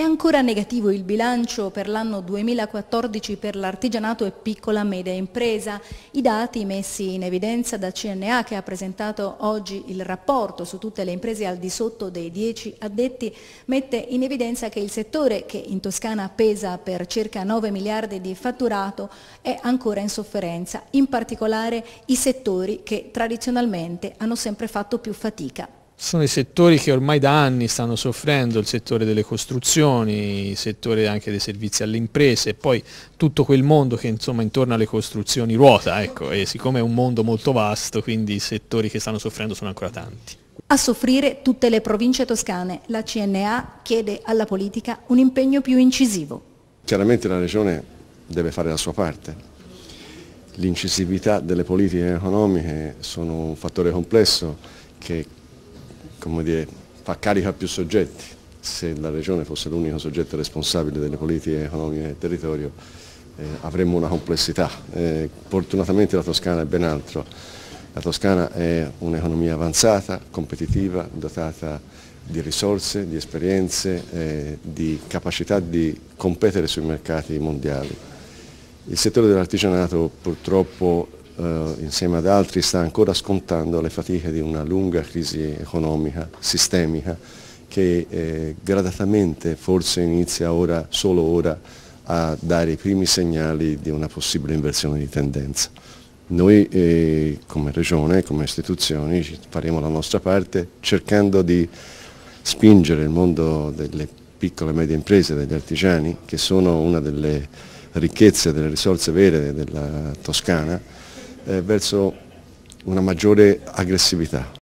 È ancora negativo il bilancio per l'anno 2014 per l'artigianato e piccola media impresa. I dati messi in evidenza da CNA che ha presentato oggi il rapporto su tutte le imprese al di sotto dei 10 addetti mette in evidenza che il settore che in Toscana pesa per circa 9 miliardi di fatturato è ancora in sofferenza, in particolare i settori che tradizionalmente hanno sempre fatto più fatica sono i settori che ormai da anni stanno soffrendo, il settore delle costruzioni, il settore anche dei servizi alle imprese e poi tutto quel mondo che insomma intorno alle costruzioni ruota, ecco, e siccome è un mondo molto vasto, quindi i settori che stanno soffrendo sono ancora tanti. A soffrire tutte le province toscane, la CNA chiede alla politica un impegno più incisivo. Chiaramente la Regione deve fare la sua parte. L'incisività delle politiche economiche sono un fattore complesso che come dire, fa carico a più soggetti. Se la Regione fosse l'unico soggetto responsabile delle politiche economiche del territorio eh, avremmo una complessità. Eh, fortunatamente la Toscana è ben altro. La Toscana è un'economia avanzata, competitiva, dotata di risorse, di esperienze, eh, di capacità di competere sui mercati mondiali. Il settore dell'artigianato purtroppo eh, insieme ad altri sta ancora scontando le fatiche di una lunga crisi economica, sistemica, che eh, gradatamente forse inizia ora, solo ora, a dare i primi segnali di una possibile inversione di tendenza. Noi eh, come regione, come istituzioni faremo la nostra parte cercando di spingere il mondo delle piccole e medie imprese, degli artigiani, che sono una delle ricchezze, delle risorse vere della Toscana, eh, verso una maggiore aggressività.